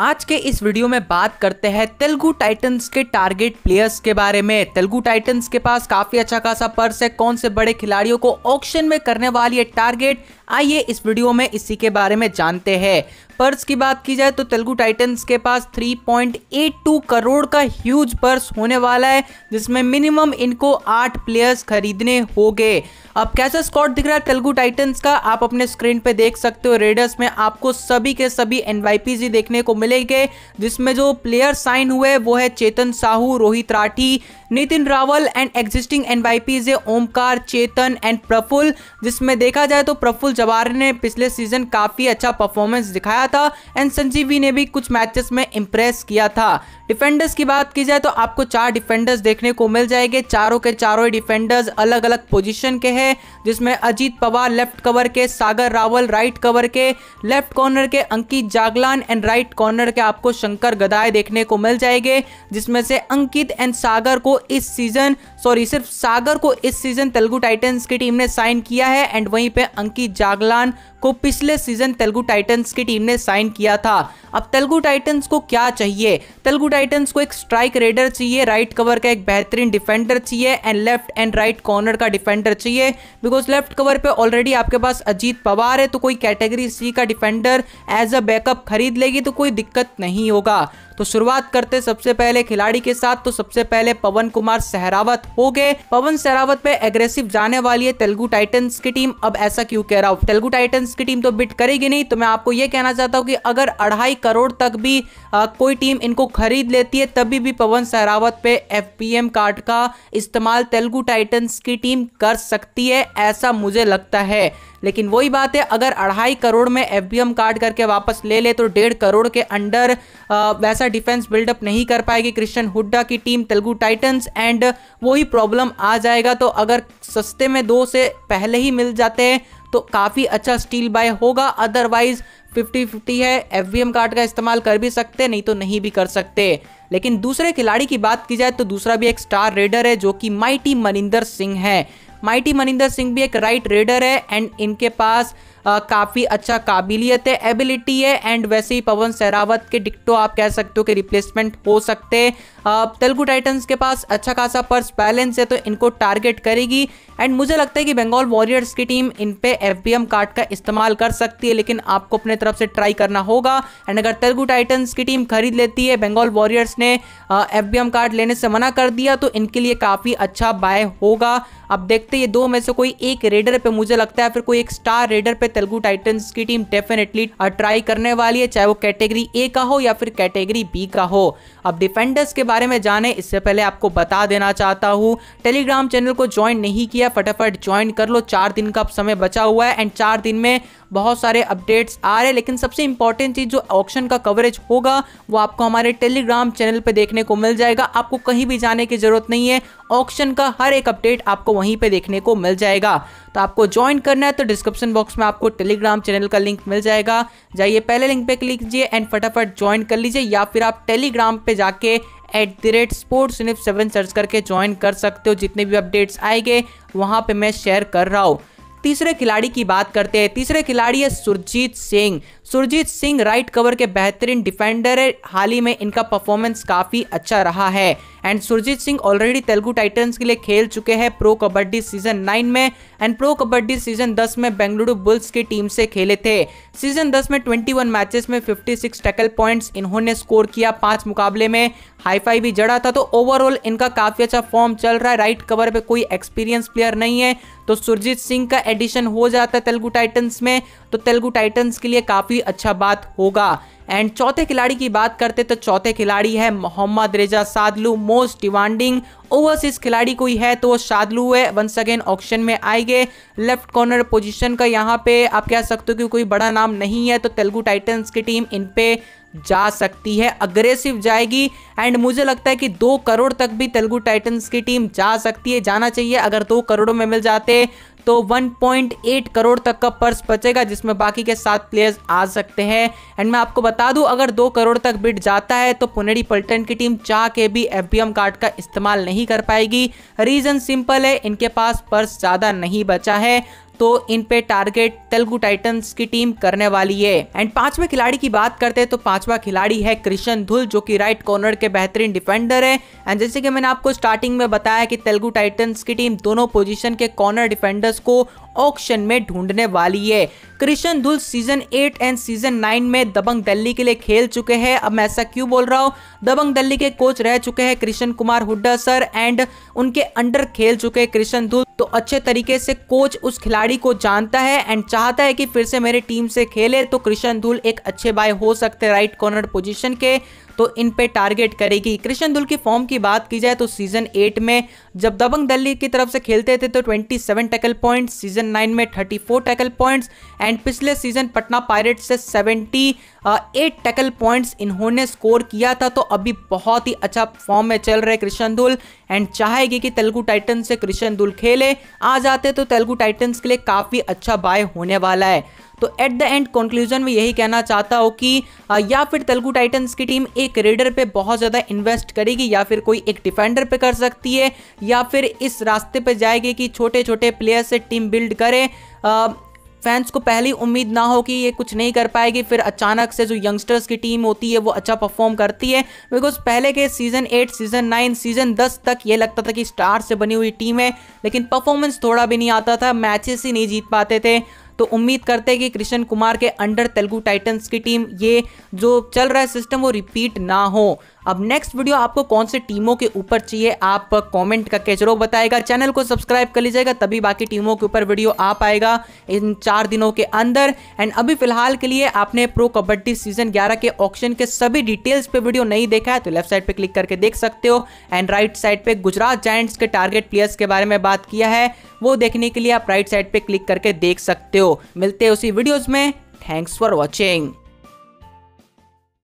आज के इस वीडियो में बात करते हैं तेलुगु टाइटंस के टारगेट प्लेयर्स के बारे में तेलुगु टाइटंस के पास काफी अच्छा खासा पर्स है कौन से बड़े खिलाड़ियों को ऑक्शन में करने वाली है टारगेट आइए इस वीडियो में इसी के बारे में जानते हैं पर्स की बात की जाए तो तेलुगु टाइटंस के पास 3.82 करोड़ का ह्यूज पर्स होने वाला है जिसमें मिनिमम इनको आठ प्लेयर्स खरीदने होंगे अब कैसा स्कॉट दिख रहा है तेलुगु टाइटन्स का आप अपने स्क्रीन पे देख सकते हो रेडर्स में आपको सभी के सभी एनवाईपीज ही देखने को मिलेंगे जिसमें जो प्लेयर साइन हुए वो है Chetan Sahu Rohit Rathi Nitin Rawal and existing NYPs है ओमकार चेतन एंड प्रफुल जिसमें देखा जाए तो प्रफुल जवाहर ने पिछले सीजन काफ़ी अच्छा परफॉर्मेंस दिखाया था एंड संजीवी ने भी कुछ मैचेस में इम्प्रेस किया था डिफेंडर्स की बात की जाए तो आपको चार डिफेंडर्स देखने को मिल जाएंगे चारों के चारों डिफेंडर्स अलग अलग पोजिशन के है है जिसमें अजीत पवार लेफ्ट कवर के सागर रावल राइट कवर के लेफ्ट कॉर्नर के Ankit Jaglan and right corner के आपको शंकर गदाय देखने को मिल जाएंगे जिसमें से अंकित एंड सागर को इस सीजन सॉरी सिर्फ सागर को इस सीजन तेलुगु टाइटन्स की टीम ने साइन किया है एंड वहीं पे अंकित जागलान को पिछले सीजन तेलुगु टाइटंस की टीम ने साइन किया था अब तेलुगु टाइटंस को क्या चाहिए तेलुगु टाइटंस को एक स्ट्राइक रेडर चाहिए राइट कवर का एक बेहतरीन डिफेंडर चाहिए and left and right corner का डिफेंडर चाहिए बिकॉज लेफ्ट कवर पे ऑलरेडी आपके पास अजीत पवार है तो कोई कैटेगरी सी का डिफेंडर एज अ बैकअप खरीद लेगी तो कोई दिक्कत नहीं होगा तो शुरुआत करते सबसे पहले खिलाड़ी के साथ तो सबसे पहले पवन कुमार सहरावत हो गए पवन सहरावत पे एग्रेसिव जाने वाली है तेलुगु टाइटन्स की टीम अब ऐसा क्यों कह रहा हूँ तेलुगु टाइटन्स लायंस की टीम तो बिट करेगी नहीं तो मैं आपको ये कहना चाहता हूँ कि अगर अढ़ाई करोड़ तक भी आ, कोई टीम इनको खरीद लेती है तभी भी पवन सहरावत पे एफपीएम कार्ड का इस्तेमाल तेलुगु टाइटन्स की टीम कर सकती है ऐसा मुझे लगता है लेकिन वही बात है अगर अढ़ाई करोड़ में एफ कार्ड करके वापस ले ले तो डेढ़ करोड़ के अंडर आ, वैसा डिफेंस बिल्डअप नहीं कर पाएगी क्रिश्चन हुड्डा की टीम तेलुगु टाइटन्स एंड वही प्रॉब्लम आ जाएगा तो अगर सस्ते में दो से पहले ही मिल जाते हैं तो काफ़ी अच्छा स्टील बाय होगा अदरवाइज 50-50 है एफ कार्ड का इस्तेमाल कर भी सकते नहीं तो नहीं भी कर सकते लेकिन दूसरे खिलाड़ी की बात की जाए तो दूसरा भी एक स्टार रेडर है जो कि माइटी मनिंदर सिंह है माइटी मनिंदर सिंह भी एक राइट रेडर है एंड इनके पास काफ़ी अच्छा काबिलियत है एबिलिटी है एंड वैसे ही पवन सहरावत के डिक्टो आप कह सकते हो कि रिप्लेसमेंट हो सकते हैं तेलुगु टाइटन्स के पास अच्छा खासा पर्स बैलेंस है तो इनको टारगेट करेगी एंड मुझे लगता है कि बंगाल वॉरियर्स की टीम इन पे एफ कार्ड का इस्तेमाल कर सकती है लेकिन आपको अपने तरफ से ट्राई करना होगा एंड अगर तेलुगु टाइटन्स की टीम खरीद लेती है बंगाल वॉरियर्स ने एफ कार्ड लेने से मना कर दिया तो इनके लिए काफ़ी अच्छा बाय होगा अब देखते ये दो में से कोई एक रेडर पे मुझे लगता है फिर कोई एक स्टार रेडर पे तेलुगु टाइटन्स की टीम डेफिनेटली ट्राई करने वाली है चाहे वो कैटेगरी ए का हो या फिर कैटेगरी बी का हो अब डिफेंडर्स के बारे में जाने इससे पहले आपको बता देना चाहता हूँ टेलीग्राम चैनल को ज्वाइन नहीं किया फटाफट ज्वाइन कर लो चार दिन का समय बचा हुआ है एंड चार दिन में बहुत सारे अपडेट्स आ रहे हैं लेकिन सबसे इंपॉर्टेंट चीज़ जो ऑप्शन का कवरेज होगा वो आपको हमारे टेलीग्राम चैनल पर देखने को मिल जाएगा आपको कहीं भी जाने की ज़रूरत नहीं है ऑप्शन का हर एक अपडेट आपको वहीं पर देखने को मिल जाएगा तो आपको ज्वाइन करना है तो डिस्क्रिप्शन बॉक्स में आपको टेलीग्राम चैनल का लिंक मिल जाएगा जाइए पहले लिंक पे क्लिक कीजिए एंड फटाफट ज्वाइन कर लीजिए या फिर आप टेलीग्राम पे जाके एट द रेट स्पोर्ट्स निप सेवन सर्च करके ज्वाइन कर सकते हो जितने भी अपडेट्स आएंगे वहाँ पे मैं शेयर कर रहा हूँ तीसरे खिलाड़ी की बात करते हैं तीसरे खिलाड़ी है सुरजीत सिंह सुरजीत सिंह राइट कवर के बेहतरीन डिफेंडर है हाल ही में इनका परफॉर्मेंस काफ़ी अच्छा रहा है and Surjeet Singh already Telugu Titans के लिए खेल चुके हैं प्रो कबड्डी सीजन नाइन में एंड प्रो कबड्डी सीजन दस में बेंगलुरु बुल्स की टीम से खेले थे सीजन दस में ट्वेंटी वन मैचेस में फिफ्टी सिक्स टैकल पॉइंट्स इन्होंने स्कोर किया पांच मुकाबले में हाईफाई भी जड़ा था तो ओवरऑल इनका काफ़ी अच्छा फॉर्म चल रहा है राइट कवर पे कोई एक्सपीरियंस प्लेयर नहीं है तो सुरजीत सिंह का एडिशन हो जाता है तेलुगु टाइटन्स में तो तेलुगु टाइटन्स के लिए काफ़ी अच्छा बात होगा एंड चौथे खिलाड़ी की बात करते तो चौथे खिलाड़ी है मोहम्मद रेजा सादलू मोस्ट डिमांडिंग ओवरसीज खिलाड़ी कोई है तो वो शादलू है वंस अगेन ऑप्शन में आएंगे लेफ्ट कॉर्नर पोजीशन का यहाँ पे आप कह सकते हो कि कोई बड़ा नाम नहीं है तो तेलुगु टाइटन्स की टीम इन पे जा सकती है अग्रेसिव जाएगी एंड मुझे लगता है कि दो करोड़ तक भी तेलुगु टाइटन्स की टीम जा सकती है जाना चाहिए अगर दो करोड़ों में मिल जाते तो 1.8 करोड़ तक का पर्स बचेगा जिसमें बाकी के सात प्लेयर्स आ सकते हैं एंड मैं आपको बता दूं अगर दो करोड़ तक बिट जाता है तो पुनेरी पल्टन की टीम चाह के भी एफ कार्ड का इस्तेमाल नहीं कर पाएगी रीज़न सिंपल है इनके पास पर्स ज़्यादा नहीं बचा है तो इन पे टारगेट तेलुगु टाइटन्स की टीम करने वाली है एंड पांचवे खिलाड़ी की बात करते हैं तो पांचवा खिलाड़ी है कृष्ण धुल जो कि राइट कॉर्नर के बेहतरीन डिफेंडर है एंड जैसे कि मैंने आपको स्टार्टिंग में बताया कि तेलुगु टाइटन्स की टीम दोनों पोजीशन के कॉर्नर डिफेंडर्स को ऑक्शन में ढूंढने वाली है Krishan Dhull season eight and season nine में दबंग दिल्ली के लिए खेल चुके हैं अब मैं ऐसा क्यों बोल रहा हूँ दबंग दिल्ली के कोच रह चुके हैं कृष्ण कुमार हुड्डा सर एंड उनके अंडर खेल चुके हैं कृष्ण धुल तो अच्छे तरीके से कोच उस खिलाड़ी को जानता है एंड चाहता है कि फिर से मेरे टीम से खेले तो कृष्ण धुल एक अच्छे बाय हो सकते राइट कॉर्नर पोजिशन के तो इन पे टारगेट करेगी कृष्ण दुल की फॉर्म की बात की जाए तो सीजन एट में जब दबंग दिल्ली की तरफ से खेलते थे तो 27 टैकल पॉइंट सीजन नाइन में 34 टैकल पॉइंट्स एंड पिछले सीजन पटना पायरेट से 78 टैकल पॉइंट्स इन्होंने स्कोर किया था तो अभी बहुत ही अच्छा फॉर्म में चल रहे कृष्ण दुल एंड चाहेगी कि तेलुगु टाइटन से कृष्ण दुल खेले आ जाते तो तेलुगु टाइटन्स के लिए काफ़ी अच्छा बाय होने वाला है तो एट द एंड कंक्लूजन में यही कहना चाहता हूँ कि या फिर तेलुगु टाइटन्स की टीम एक रेडर पे बहुत ज़्यादा इन्वेस्ट करेगी या फिर कोई एक डिफेंडर पे कर सकती है या फिर इस रास्ते पे जाएगी कि छोटे छोटे प्लेयर से टीम बिल्ड करे फैंस को पहली उम्मीद ना हो कि ये कुछ नहीं कर पाएगी फिर अचानक से जो यंगस्टर्स की टीम होती है वो अच्छा परफॉर्म करती है बिकॉज पहले के season eight season nine season दस तक ये लगता था कि स्टार से बनी हुई टीम है लेकिन परफॉर्मेंस थोड़ा भी नहीं आता था मैचेस ही नहीं जीत पाते थे तो उम्मीद करते हैं कि कृष्ण कुमार के अंडर तेलुगु टाइटन्स की टीम ये जो चल रहा है सिस्टम वो रिपीट ना हो अब नेक्स्ट वीडियो आपको कौन से टीमों के ऊपर चाहिए आप कॉमेंट करके जरूर बताएगा चैनल को सब्सक्राइब कर लीजिएगा तभी बाकी टीमों के ऊपर वीडियो आ पाएगा इन चार दिनों के अंदर एंड अभी फिलहाल के लिए आपने प्रो कबड्डी सीजन ग्यारह के ऑप्शन के सभी डिटेल्स पे वीडियो नहीं देखा है तो लेफ्ट साइड पर क्लिक करके देख सकते हो एंड राइट साइड पर गुजरात जाइंट्स के टारगेट प्लेयर्स के बारे में बात किया है वो देखने के लिए आप राइट साइड पर क्लिक करके देख सकते हो मिलते हैं उसी वीडियोज़ में थैंक्स फॉर वॉचिंग